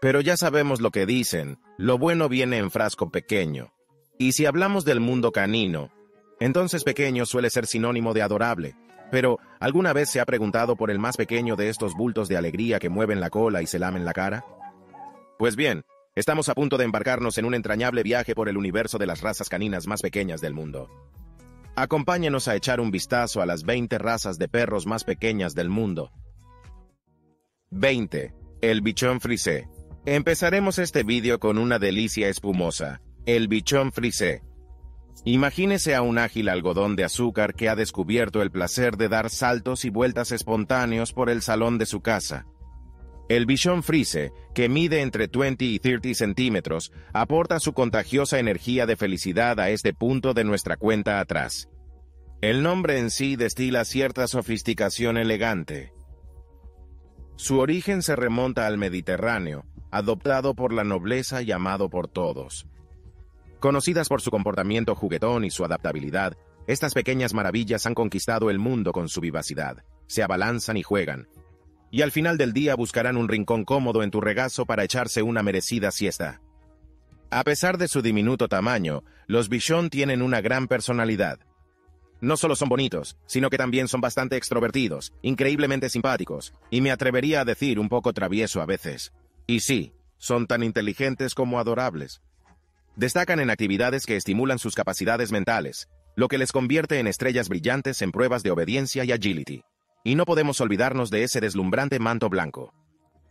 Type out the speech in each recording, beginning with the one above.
Pero ya sabemos lo que dicen, lo bueno viene en frasco pequeño. Y si hablamos del mundo canino, entonces pequeño suele ser sinónimo de adorable. Pero, ¿alguna vez se ha preguntado por el más pequeño de estos bultos de alegría que mueven la cola y se lamen la cara? Pues bien, estamos a punto de embarcarnos en un entrañable viaje por el universo de las razas caninas más pequeñas del mundo. Acompáñenos a echar un vistazo a las 20 razas de perros más pequeñas del mundo. 20. El bichón frisé. Empezaremos este vídeo con una delicia espumosa, el bichón frisé. Imagínese a un ágil algodón de azúcar que ha descubierto el placer de dar saltos y vueltas espontáneos por el salón de su casa. El bichón frise, que mide entre 20 y 30 centímetros, aporta su contagiosa energía de felicidad a este punto de nuestra cuenta atrás. El nombre en sí destila cierta sofisticación elegante. Su origen se remonta al Mediterráneo, adoptado por la nobleza y amado por todos. Conocidas por su comportamiento juguetón y su adaptabilidad, estas pequeñas maravillas han conquistado el mundo con su vivacidad, se abalanzan y juegan, y al final del día buscarán un rincón cómodo en tu regazo para echarse una merecida siesta. A pesar de su diminuto tamaño, los Bichon tienen una gran personalidad. No solo son bonitos, sino que también son bastante extrovertidos, increíblemente simpáticos, y me atrevería a decir un poco travieso a veces. Y sí, son tan inteligentes como adorables. Destacan en actividades que estimulan sus capacidades mentales, lo que les convierte en estrellas brillantes en pruebas de obediencia y agility. Y no podemos olvidarnos de ese deslumbrante manto blanco.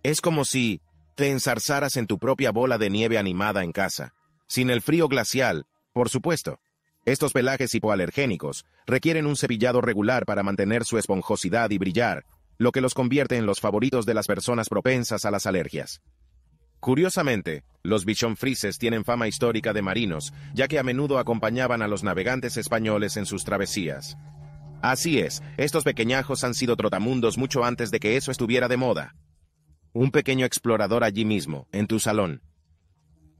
Es como si te ensarzaras en tu propia bola de nieve animada en casa, sin el frío glacial, por supuesto. Estos pelajes hipoalergénicos requieren un cepillado regular para mantener su esponjosidad y brillar, lo que los convierte en los favoritos de las personas propensas a las alergias. Curiosamente, los Frises tienen fama histórica de marinos, ya que a menudo acompañaban a los navegantes españoles en sus travesías. Así es, estos pequeñajos han sido trotamundos mucho antes de que eso estuviera de moda. Un pequeño explorador allí mismo, en tu salón.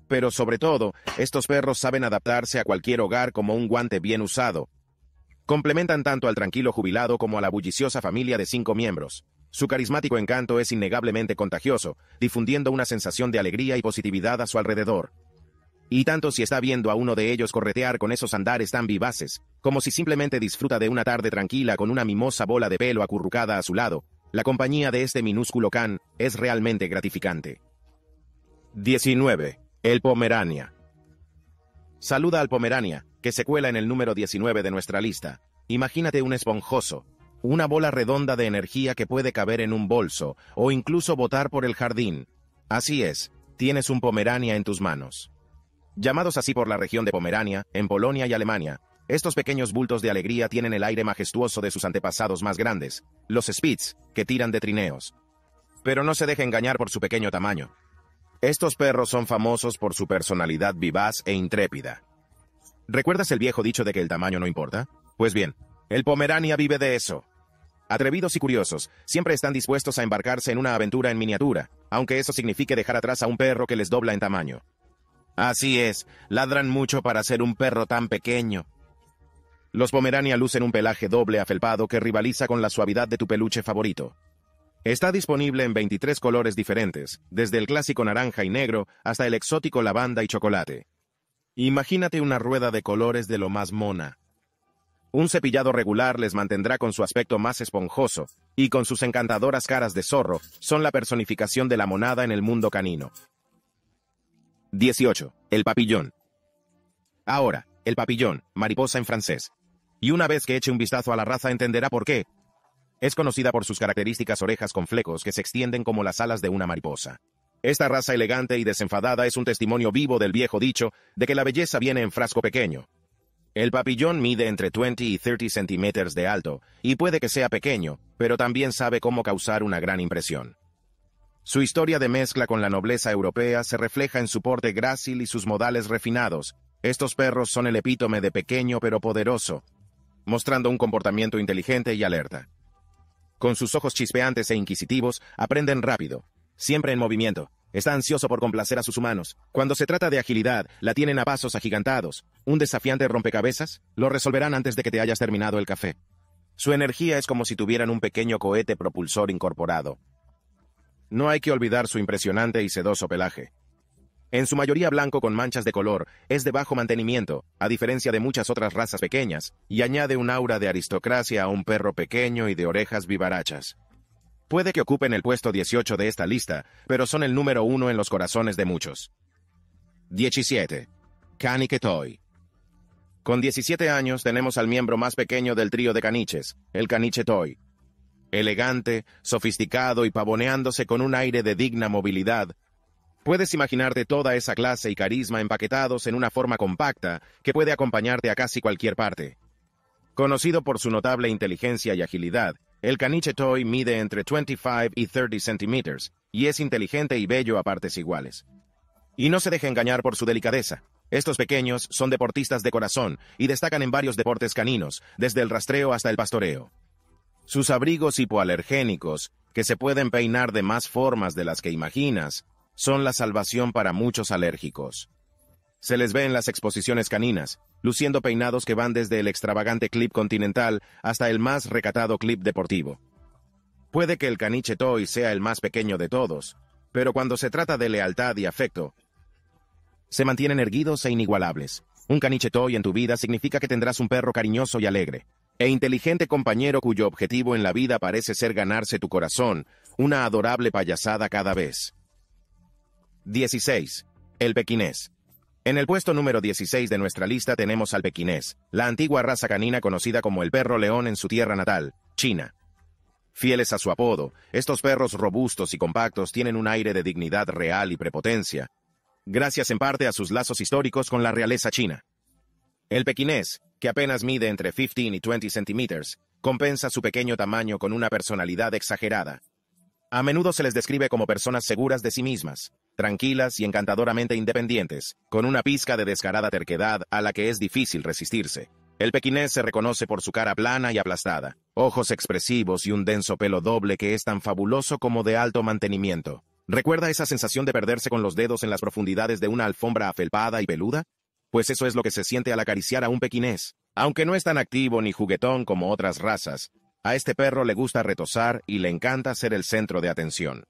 Pero sobre todo, estos perros saben adaptarse a cualquier hogar como un guante bien usado. Complementan tanto al tranquilo jubilado como a la bulliciosa familia de cinco miembros. Su carismático encanto es innegablemente contagioso, difundiendo una sensación de alegría y positividad a su alrededor. Y tanto si está viendo a uno de ellos corretear con esos andares tan vivaces, como si simplemente disfruta de una tarde tranquila con una mimosa bola de pelo acurrucada a su lado, la compañía de este minúsculo can es realmente gratificante. 19. El Pomerania. Saluda al Pomerania, que se cuela en el número 19 de nuestra lista. Imagínate un esponjoso, una bola redonda de energía que puede caber en un bolso o incluso botar por el jardín. Así es, tienes un Pomerania en tus manos. Llamados así por la región de Pomerania, en Polonia y Alemania, estos pequeños bultos de alegría tienen el aire majestuoso de sus antepasados más grandes, los Spitz, que tiran de trineos. Pero no se deje engañar por su pequeño tamaño. Estos perros son famosos por su personalidad vivaz e intrépida. ¿Recuerdas el viejo dicho de que el tamaño no importa? Pues bien, el Pomerania vive de eso. Atrevidos y curiosos, siempre están dispuestos a embarcarse en una aventura en miniatura, aunque eso signifique dejar atrás a un perro que les dobla en tamaño. Así es, ladran mucho para ser un perro tan pequeño. Los Pomerania lucen un pelaje doble afelpado que rivaliza con la suavidad de tu peluche favorito. Está disponible en 23 colores diferentes, desde el clásico naranja y negro hasta el exótico lavanda y chocolate. Imagínate una rueda de colores de lo más mona. Un cepillado regular les mantendrá con su aspecto más esponjoso, y con sus encantadoras caras de zorro, son la personificación de la monada en el mundo canino. 18. El papillón. Ahora, el papillón, mariposa en francés. Y una vez que eche un vistazo a la raza entenderá por qué. Es conocida por sus características orejas con flecos que se extienden como las alas de una mariposa. Esta raza elegante y desenfadada es un testimonio vivo del viejo dicho de que la belleza viene en frasco pequeño, el papillón mide entre 20 y 30 centímetros de alto y puede que sea pequeño, pero también sabe cómo causar una gran impresión. Su historia de mezcla con la nobleza europea se refleja en su porte grácil y sus modales refinados. Estos perros son el epítome de pequeño pero poderoso, mostrando un comportamiento inteligente y alerta. Con sus ojos chispeantes e inquisitivos, aprenden rápido, siempre en movimiento, Está ansioso por complacer a sus humanos. Cuando se trata de agilidad, la tienen a pasos agigantados. ¿Un desafiante rompecabezas? Lo resolverán antes de que te hayas terminado el café. Su energía es como si tuvieran un pequeño cohete propulsor incorporado. No hay que olvidar su impresionante y sedoso pelaje. En su mayoría blanco con manchas de color, es de bajo mantenimiento, a diferencia de muchas otras razas pequeñas, y añade un aura de aristocracia a un perro pequeño y de orejas vivarachas. Puede que ocupen el puesto 18 de esta lista, pero son el número uno en los corazones de muchos. 17. Canique Toy. Con 17 años tenemos al miembro más pequeño del trío de caniches, el caniche Toy. Elegante, sofisticado y pavoneándose con un aire de digna movilidad, puedes imaginarte toda esa clase y carisma empaquetados en una forma compacta que puede acompañarte a casi cualquier parte. Conocido por su notable inteligencia y agilidad, el caniche toy mide entre 25 y 30 centímetros y es inteligente y bello a partes iguales. Y no se deje engañar por su delicadeza. Estos pequeños son deportistas de corazón y destacan en varios deportes caninos, desde el rastreo hasta el pastoreo. Sus abrigos hipoalergénicos, que se pueden peinar de más formas de las que imaginas, son la salvación para muchos alérgicos. Se les ve en las exposiciones caninas, luciendo peinados que van desde el extravagante clip continental hasta el más recatado clip deportivo. Puede que el caniche toy sea el más pequeño de todos, pero cuando se trata de lealtad y afecto, se mantienen erguidos e inigualables. Un caniche toy en tu vida significa que tendrás un perro cariñoso y alegre, e inteligente compañero cuyo objetivo en la vida parece ser ganarse tu corazón, una adorable payasada cada vez. 16. El pequinés. En el puesto número 16 de nuestra lista tenemos al pequinés, la antigua raza canina conocida como el perro león en su tierra natal, China. Fieles a su apodo, estos perros robustos y compactos tienen un aire de dignidad real y prepotencia, gracias en parte a sus lazos históricos con la realeza china. El pequinés, que apenas mide entre 15 y 20 centímetros, compensa su pequeño tamaño con una personalidad exagerada, a menudo se les describe como personas seguras de sí mismas, tranquilas y encantadoramente independientes, con una pizca de descarada terquedad a la que es difícil resistirse. El pequinés se reconoce por su cara plana y aplastada, ojos expresivos y un denso pelo doble que es tan fabuloso como de alto mantenimiento. ¿Recuerda esa sensación de perderse con los dedos en las profundidades de una alfombra afelpada y peluda? Pues eso es lo que se siente al acariciar a un pequinés. Aunque no es tan activo ni juguetón como otras razas, a este perro le gusta retosar y le encanta ser el centro de atención.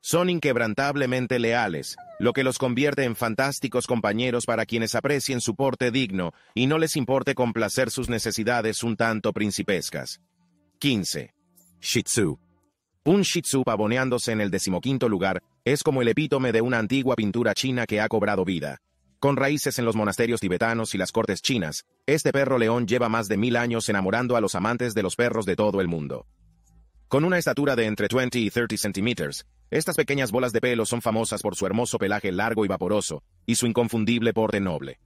Son inquebrantablemente leales, lo que los convierte en fantásticos compañeros para quienes aprecien su porte digno y no les importe complacer sus necesidades un tanto principescas. 15. Shih Tzu. Un Shih Tzu pavoneándose en el decimoquinto lugar es como el epítome de una antigua pintura china que ha cobrado vida. Con raíces en los monasterios tibetanos y las cortes chinas, este perro león lleva más de mil años enamorando a los amantes de los perros de todo el mundo. Con una estatura de entre 20 y 30 centímetros, estas pequeñas bolas de pelo son famosas por su hermoso pelaje largo y vaporoso, y su inconfundible porte noble.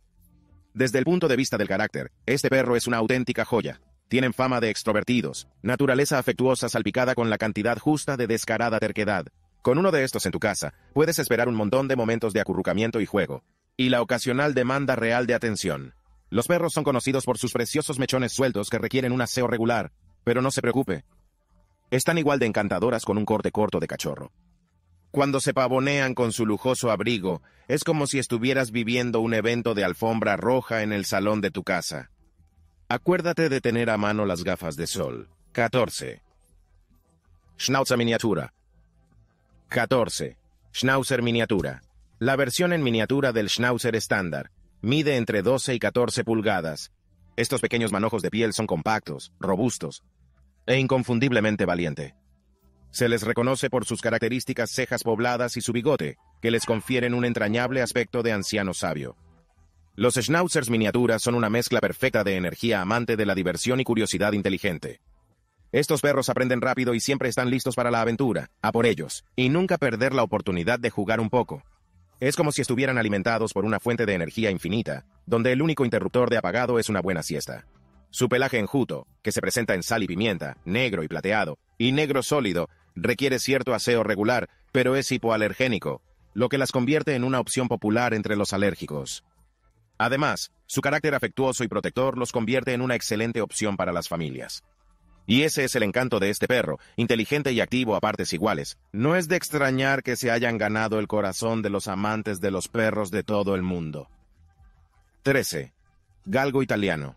Desde el punto de vista del carácter, este perro es una auténtica joya. Tienen fama de extrovertidos, naturaleza afectuosa salpicada con la cantidad justa de descarada terquedad. Con uno de estos en tu casa, puedes esperar un montón de momentos de acurrucamiento y juego, y la ocasional demanda real de atención. Los perros son conocidos por sus preciosos mechones sueltos que requieren un aseo regular, pero no se preocupe. Están igual de encantadoras con un corte corto de cachorro. Cuando se pavonean con su lujoso abrigo, es como si estuvieras viviendo un evento de alfombra roja en el salón de tu casa. Acuérdate de tener a mano las gafas de sol. 14. Schnauzer miniatura. 14. Schnauzer miniatura. La versión en miniatura del Schnauzer estándar mide entre 12 y 14 pulgadas. Estos pequeños manojos de piel son compactos, robustos e inconfundiblemente valiente. Se les reconoce por sus características cejas pobladas y su bigote, que les confieren un entrañable aspecto de anciano sabio. Los Schnauzers miniaturas son una mezcla perfecta de energía amante de la diversión y curiosidad inteligente. Estos perros aprenden rápido y siempre están listos para la aventura, a por ellos, y nunca perder la oportunidad de jugar un poco. Es como si estuvieran alimentados por una fuente de energía infinita, donde el único interruptor de apagado es una buena siesta. Su pelaje enjuto, que se presenta en sal y pimienta, negro y plateado, y negro sólido, requiere cierto aseo regular, pero es hipoalergénico, lo que las convierte en una opción popular entre los alérgicos. Además, su carácter afectuoso y protector los convierte en una excelente opción para las familias. Y ese es el encanto de este perro, inteligente y activo a partes iguales. No es de extrañar que se hayan ganado el corazón de los amantes de los perros de todo el mundo. 13. Galgo italiano.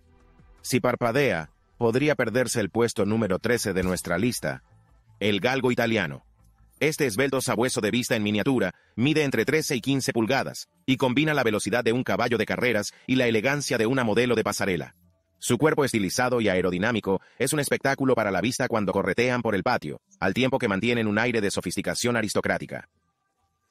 Si parpadea, podría perderse el puesto número 13 de nuestra lista. El galgo italiano. Este esbelto sabueso de vista en miniatura mide entre 13 y 15 pulgadas y combina la velocidad de un caballo de carreras y la elegancia de una modelo de pasarela. Su cuerpo estilizado y aerodinámico es un espectáculo para la vista cuando corretean por el patio, al tiempo que mantienen un aire de sofisticación aristocrática.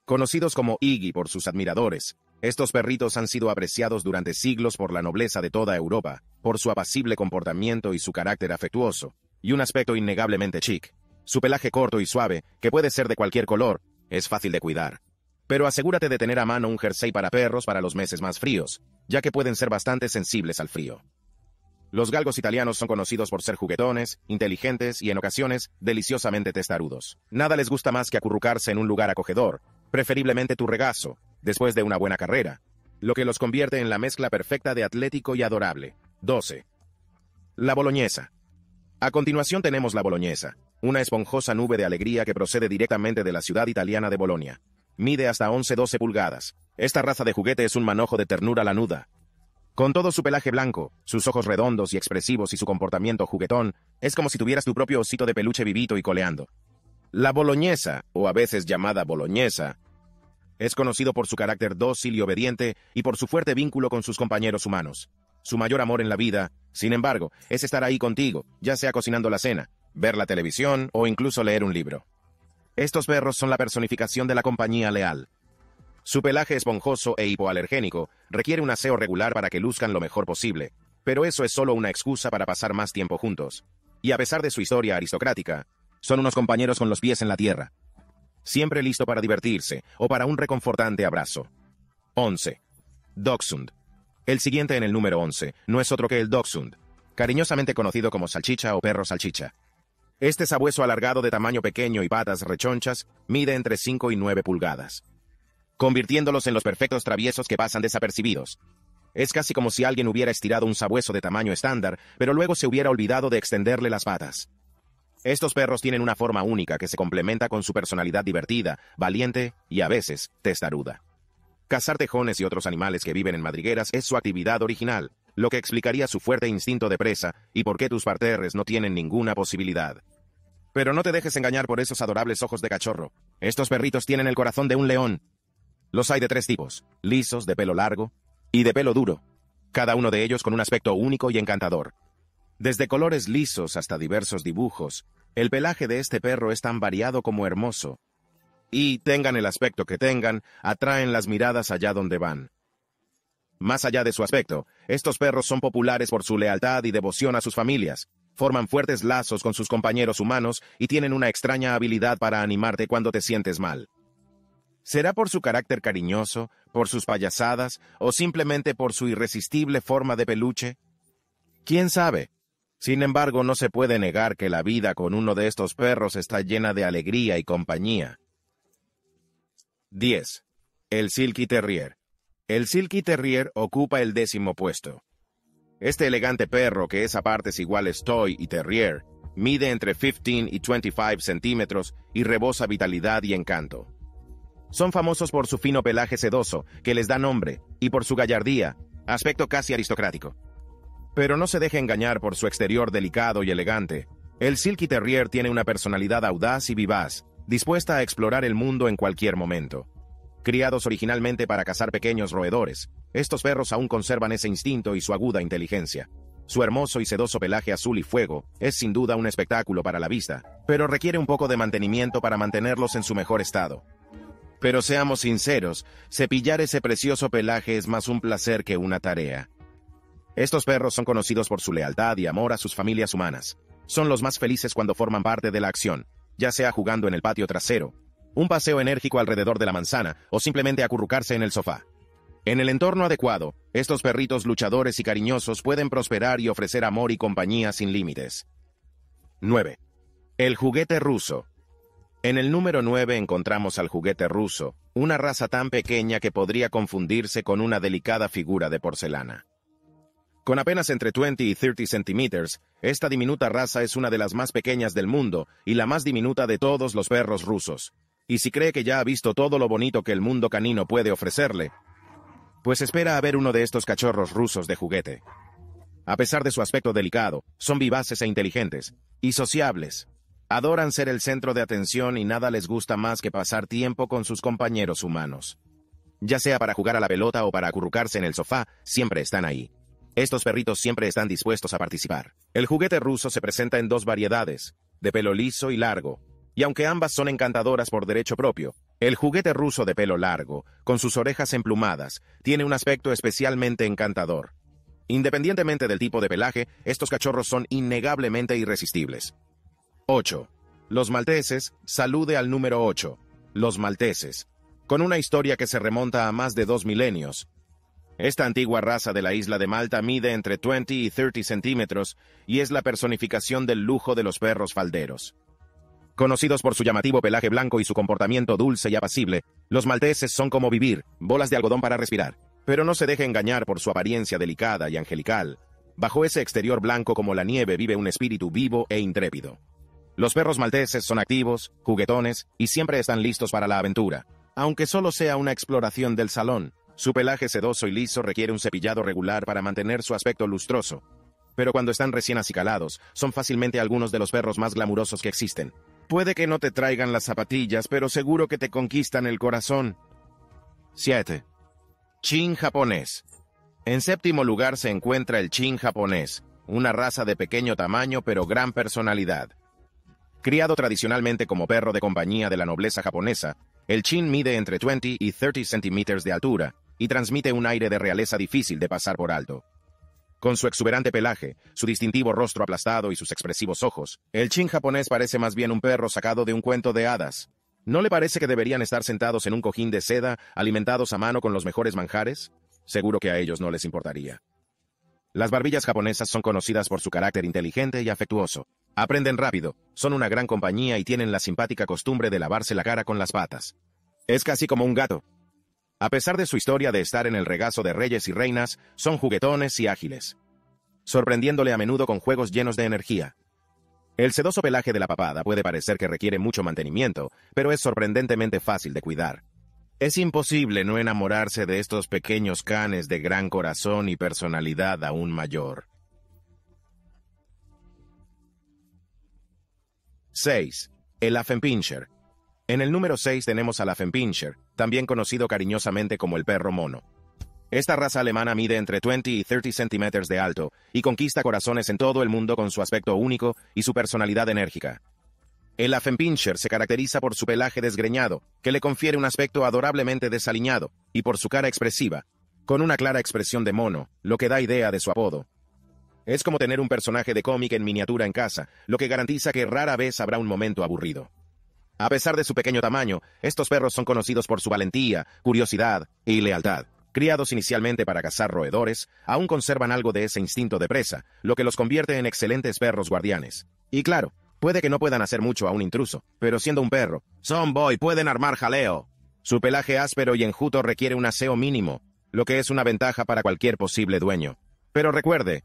Conocidos como Iggy por sus admiradores, estos perritos han sido apreciados durante siglos por la nobleza de toda Europa, por su apacible comportamiento y su carácter afectuoso, y un aspecto innegablemente chic. Su pelaje corto y suave, que puede ser de cualquier color, es fácil de cuidar. Pero asegúrate de tener a mano un jersey para perros para los meses más fríos, ya que pueden ser bastante sensibles al frío. Los galgos italianos son conocidos por ser juguetones, inteligentes y en ocasiones deliciosamente testarudos. Nada les gusta más que acurrucarse en un lugar acogedor, preferiblemente tu regazo, después de una buena carrera, lo que los convierte en la mezcla perfecta de atlético y adorable. 12. La boloñesa. A continuación tenemos la boloñesa, una esponjosa nube de alegría que procede directamente de la ciudad italiana de Bolonia. Mide hasta 11-12 pulgadas. Esta raza de juguete es un manojo de ternura lanuda, con todo su pelaje blanco, sus ojos redondos y expresivos y su comportamiento juguetón, es como si tuvieras tu propio osito de peluche vivito y coleando. La boloñesa, o a veces llamada boloñesa, es conocido por su carácter dócil y obediente y por su fuerte vínculo con sus compañeros humanos. Su mayor amor en la vida, sin embargo, es estar ahí contigo, ya sea cocinando la cena, ver la televisión o incluso leer un libro. Estos perros son la personificación de la compañía leal, su pelaje esponjoso e hipoalergénico requiere un aseo regular para que luzcan lo mejor posible, pero eso es solo una excusa para pasar más tiempo juntos. Y a pesar de su historia aristocrática, son unos compañeros con los pies en la tierra. Siempre listo para divertirse o para un reconfortante abrazo. 11. Dachshund. El siguiente en el número 11 no es otro que el Dachshund, cariñosamente conocido como salchicha o perro salchicha. Este sabueso alargado de tamaño pequeño y patas rechonchas mide entre 5 y 9 pulgadas convirtiéndolos en los perfectos traviesos que pasan desapercibidos. Es casi como si alguien hubiera estirado un sabueso de tamaño estándar, pero luego se hubiera olvidado de extenderle las patas. Estos perros tienen una forma única que se complementa con su personalidad divertida, valiente y a veces testaruda. Cazar tejones y otros animales que viven en madrigueras es su actividad original, lo que explicaría su fuerte instinto de presa y por qué tus parterres no tienen ninguna posibilidad. Pero no te dejes engañar por esos adorables ojos de cachorro. Estos perritos tienen el corazón de un león los hay de tres tipos, lisos, de pelo largo y de pelo duro, cada uno de ellos con un aspecto único y encantador. Desde colores lisos hasta diversos dibujos, el pelaje de este perro es tan variado como hermoso. Y, tengan el aspecto que tengan, atraen las miradas allá donde van. Más allá de su aspecto, estos perros son populares por su lealtad y devoción a sus familias, forman fuertes lazos con sus compañeros humanos y tienen una extraña habilidad para animarte cuando te sientes mal. ¿Será por su carácter cariñoso, por sus payasadas o simplemente por su irresistible forma de peluche? ¿Quién sabe? Sin embargo, no se puede negar que la vida con uno de estos perros está llena de alegría y compañía. 10. El Silky Terrier. El Silky Terrier ocupa el décimo puesto. Este elegante perro, que es a partes iguales Toy y Terrier, mide entre 15 y 25 centímetros y rebosa vitalidad y encanto. Son famosos por su fino pelaje sedoso, que les da nombre, y por su gallardía, aspecto casi aristocrático. Pero no se deje engañar por su exterior delicado y elegante. El Silky Terrier tiene una personalidad audaz y vivaz, dispuesta a explorar el mundo en cualquier momento. Criados originalmente para cazar pequeños roedores, estos perros aún conservan ese instinto y su aguda inteligencia. Su hermoso y sedoso pelaje azul y fuego es sin duda un espectáculo para la vista, pero requiere un poco de mantenimiento para mantenerlos en su mejor estado. Pero seamos sinceros, cepillar ese precioso pelaje es más un placer que una tarea. Estos perros son conocidos por su lealtad y amor a sus familias humanas. Son los más felices cuando forman parte de la acción, ya sea jugando en el patio trasero, un paseo enérgico alrededor de la manzana o simplemente acurrucarse en el sofá. En el entorno adecuado, estos perritos luchadores y cariñosos pueden prosperar y ofrecer amor y compañía sin límites. 9. El juguete ruso. En el número 9 encontramos al juguete ruso, una raza tan pequeña que podría confundirse con una delicada figura de porcelana. Con apenas entre 20 y 30 centímetros, esta diminuta raza es una de las más pequeñas del mundo y la más diminuta de todos los perros rusos. Y si cree que ya ha visto todo lo bonito que el mundo canino puede ofrecerle, pues espera a ver uno de estos cachorros rusos de juguete. A pesar de su aspecto delicado, son vivaces e inteligentes, y sociables, Adoran ser el centro de atención y nada les gusta más que pasar tiempo con sus compañeros humanos. Ya sea para jugar a la pelota o para acurrucarse en el sofá, siempre están ahí. Estos perritos siempre están dispuestos a participar. El juguete ruso se presenta en dos variedades, de pelo liso y largo, y aunque ambas son encantadoras por derecho propio, el juguete ruso de pelo largo, con sus orejas emplumadas, tiene un aspecto especialmente encantador. Independientemente del tipo de pelaje, estos cachorros son innegablemente irresistibles. 8. Los malteses, salude al número 8. Los malteses. Con una historia que se remonta a más de dos milenios. Esta antigua raza de la isla de Malta mide entre 20 y 30 centímetros y es la personificación del lujo de los perros falderos. Conocidos por su llamativo pelaje blanco y su comportamiento dulce y apacible, los malteses son como vivir, bolas de algodón para respirar. Pero no se deje engañar por su apariencia delicada y angelical. Bajo ese exterior blanco como la nieve vive un espíritu vivo e intrépido. Los perros malteses son activos, juguetones y siempre están listos para la aventura. Aunque solo sea una exploración del salón, su pelaje sedoso y liso requiere un cepillado regular para mantener su aspecto lustroso. Pero cuando están recién acicalados, son fácilmente algunos de los perros más glamurosos que existen. Puede que no te traigan las zapatillas, pero seguro que te conquistan el corazón. 7. Chin japonés. En séptimo lugar se encuentra el chin japonés, una raza de pequeño tamaño pero gran personalidad. Criado tradicionalmente como perro de compañía de la nobleza japonesa, el chin mide entre 20 y 30 centímetros de altura y transmite un aire de realeza difícil de pasar por alto. Con su exuberante pelaje, su distintivo rostro aplastado y sus expresivos ojos, el chin japonés parece más bien un perro sacado de un cuento de hadas. ¿No le parece que deberían estar sentados en un cojín de seda, alimentados a mano con los mejores manjares? Seguro que a ellos no les importaría. Las barbillas japonesas son conocidas por su carácter inteligente y afectuoso, Aprenden rápido, son una gran compañía y tienen la simpática costumbre de lavarse la cara con las patas. Es casi como un gato. A pesar de su historia de estar en el regazo de reyes y reinas, son juguetones y ágiles. Sorprendiéndole a menudo con juegos llenos de energía. El sedoso pelaje de la papada puede parecer que requiere mucho mantenimiento, pero es sorprendentemente fácil de cuidar. Es imposible no enamorarse de estos pequeños canes de gran corazón y personalidad aún mayor. 6. El Affenpinscher. En el número 6 tenemos al Affenpinscher, también conocido cariñosamente como el perro mono. Esta raza alemana mide entre 20 y 30 centímetros de alto y conquista corazones en todo el mundo con su aspecto único y su personalidad enérgica. El Affenpinscher se caracteriza por su pelaje desgreñado, que le confiere un aspecto adorablemente desaliñado, y por su cara expresiva, con una clara expresión de mono, lo que da idea de su apodo. Es como tener un personaje de cómic en miniatura en casa, lo que garantiza que rara vez habrá un momento aburrido. A pesar de su pequeño tamaño, estos perros son conocidos por su valentía, curiosidad y lealtad. Criados inicialmente para cazar roedores, aún conservan algo de ese instinto de presa, lo que los convierte en excelentes perros guardianes. Y claro, puede que no puedan hacer mucho a un intruso, pero siendo un perro, son boy pueden armar jaleo. Su pelaje áspero y enjuto requiere un aseo mínimo, lo que es una ventaja para cualquier posible dueño. Pero recuerde,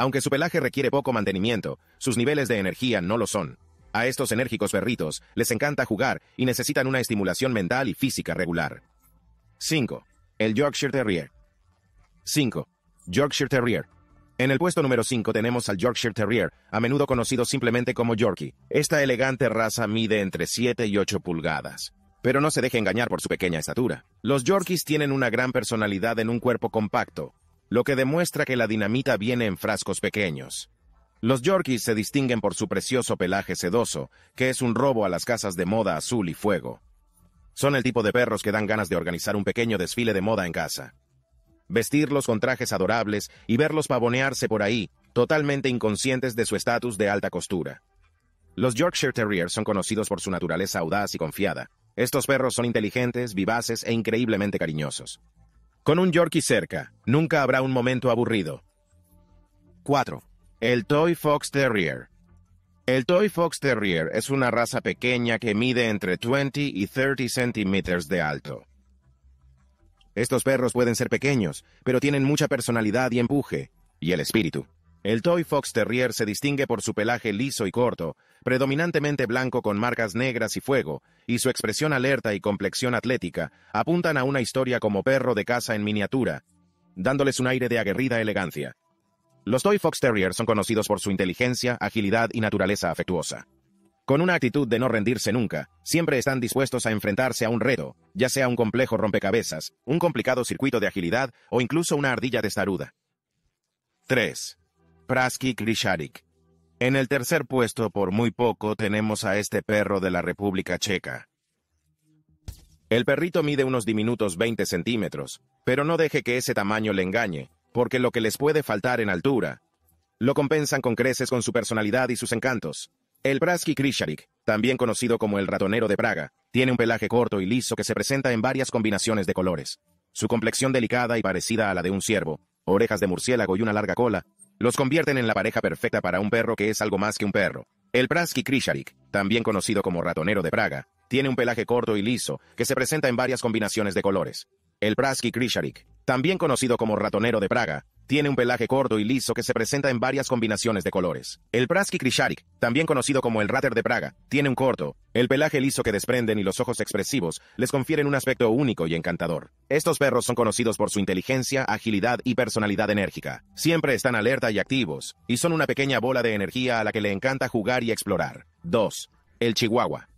aunque su pelaje requiere poco mantenimiento, sus niveles de energía no lo son. A estos enérgicos perritos les encanta jugar y necesitan una estimulación mental y física regular. 5. El Yorkshire Terrier. 5. Yorkshire Terrier. En el puesto número 5 tenemos al Yorkshire Terrier, a menudo conocido simplemente como Yorkie. Esta elegante raza mide entre 7 y 8 pulgadas. Pero no se deje engañar por su pequeña estatura. Los Yorkies tienen una gran personalidad en un cuerpo compacto, lo que demuestra que la dinamita viene en frascos pequeños. Los Yorkies se distinguen por su precioso pelaje sedoso, que es un robo a las casas de moda azul y fuego. Son el tipo de perros que dan ganas de organizar un pequeño desfile de moda en casa. Vestirlos con trajes adorables y verlos pavonearse por ahí, totalmente inconscientes de su estatus de alta costura. Los Yorkshire Terriers son conocidos por su naturaleza audaz y confiada. Estos perros son inteligentes, vivaces e increíblemente cariñosos. Con un Yorkie cerca, nunca habrá un momento aburrido. 4. El Toy Fox Terrier. El Toy Fox Terrier es una raza pequeña que mide entre 20 y 30 centímetros de alto. Estos perros pueden ser pequeños, pero tienen mucha personalidad y empuje, y el espíritu. El Toy Fox Terrier se distingue por su pelaje liso y corto, predominantemente blanco con marcas negras y fuego, y su expresión alerta y complexión atlética apuntan a una historia como perro de caza en miniatura, dándoles un aire de aguerrida elegancia. Los Toy Fox Terrier son conocidos por su inteligencia, agilidad y naturaleza afectuosa. Con una actitud de no rendirse nunca, siempre están dispuestos a enfrentarse a un reto, ya sea un complejo rompecabezas, un complicado circuito de agilidad o incluso una ardilla testaruda. 3. Prasky Krisharik. En el tercer puesto por muy poco tenemos a este perro de la República Checa. El perrito mide unos diminutos 20 centímetros, pero no deje que ese tamaño le engañe, porque lo que les puede faltar en altura, lo compensan con creces con su personalidad y sus encantos. El Prasky Krisharik, también conocido como el ratonero de Praga, tiene un pelaje corto y liso que se presenta en varias combinaciones de colores. Su complexión delicada y parecida a la de un ciervo, orejas de murciélago y una larga cola, los convierten en la pareja perfecta para un perro que es algo más que un perro. El Prasky Krisharik, también conocido como ratonero de Praga, tiene un pelaje corto y liso que se presenta en varias combinaciones de colores. El Prasky Krisharik, también conocido como ratonero de Praga, tiene un pelaje corto y liso que se presenta en varias combinaciones de colores. El Praski Krisharik, también conocido como el Ratter de Praga, tiene un corto, el pelaje liso que desprenden y los ojos expresivos les confieren un aspecto único y encantador. Estos perros son conocidos por su inteligencia, agilidad y personalidad enérgica. Siempre están alerta y activos, y son una pequeña bola de energía a la que le encanta jugar y explorar. 2. El Chihuahua.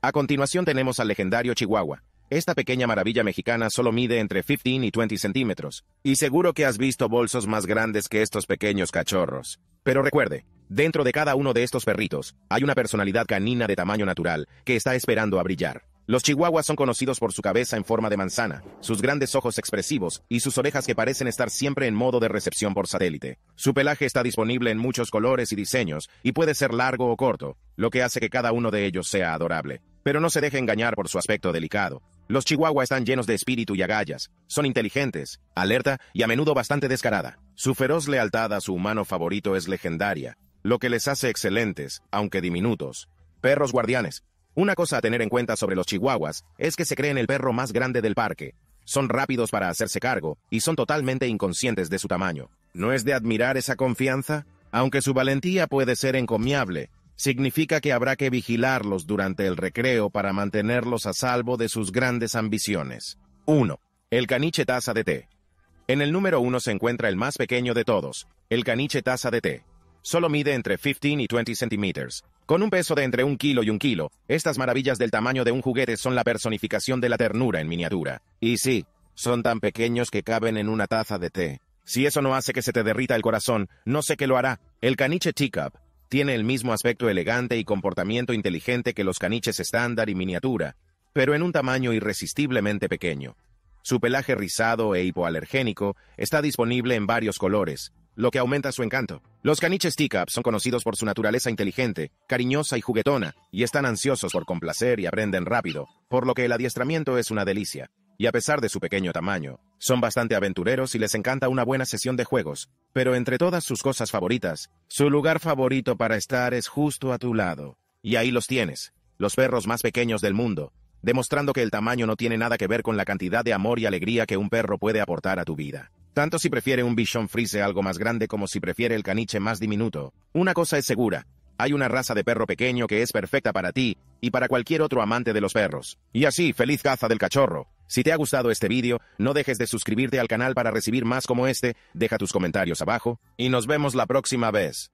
A continuación tenemos al legendario Chihuahua, esta pequeña maravilla mexicana solo mide entre 15 y 20 centímetros, y seguro que has visto bolsos más grandes que estos pequeños cachorros. Pero recuerde, dentro de cada uno de estos perritos hay una personalidad canina de tamaño natural que está esperando a brillar. Los chihuahuas son conocidos por su cabeza en forma de manzana, sus grandes ojos expresivos y sus orejas que parecen estar siempre en modo de recepción por satélite. Su pelaje está disponible en muchos colores y diseños y puede ser largo o corto, lo que hace que cada uno de ellos sea adorable. Pero no se deje engañar por su aspecto delicado. Los chihuahua están llenos de espíritu y agallas, son inteligentes, alerta y a menudo bastante descarada. Su feroz lealtad a su humano favorito es legendaria, lo que les hace excelentes, aunque diminutos. Perros guardianes. Una cosa a tener en cuenta sobre los chihuahuas es que se creen el perro más grande del parque. Son rápidos para hacerse cargo y son totalmente inconscientes de su tamaño. ¿No es de admirar esa confianza? Aunque su valentía puede ser encomiable, significa que habrá que vigilarlos durante el recreo para mantenerlos a salvo de sus grandes ambiciones. 1. El caniche taza de té. En el número 1 se encuentra el más pequeño de todos, el caniche taza de té. Solo mide entre 15 y 20 centímetros. Con un peso de entre un kilo y un kilo, estas maravillas del tamaño de un juguete son la personificación de la ternura en miniatura. Y sí, son tan pequeños que caben en una taza de té. Si eso no hace que se te derrita el corazón, no sé qué lo hará. El caniche teacup tiene el mismo aspecto elegante y comportamiento inteligente que los caniches estándar y miniatura, pero en un tamaño irresistiblemente pequeño. Su pelaje rizado e hipoalergénico está disponible en varios colores, lo que aumenta su encanto. Los caniches teacup son conocidos por su naturaleza inteligente, cariñosa y juguetona, y están ansiosos por complacer y aprenden rápido, por lo que el adiestramiento es una delicia y a pesar de su pequeño tamaño, son bastante aventureros y les encanta una buena sesión de juegos, pero entre todas sus cosas favoritas, su lugar favorito para estar es justo a tu lado. Y ahí los tienes, los perros más pequeños del mundo, demostrando que el tamaño no tiene nada que ver con la cantidad de amor y alegría que un perro puede aportar a tu vida. Tanto si prefiere un Bichon frise algo más grande como si prefiere el caniche más diminuto. Una cosa es segura, hay una raza de perro pequeño que es perfecta para ti y para cualquier otro amante de los perros. Y así, feliz caza del cachorro. Si te ha gustado este vídeo, no dejes de suscribirte al canal para recibir más como este, deja tus comentarios abajo, y nos vemos la próxima vez.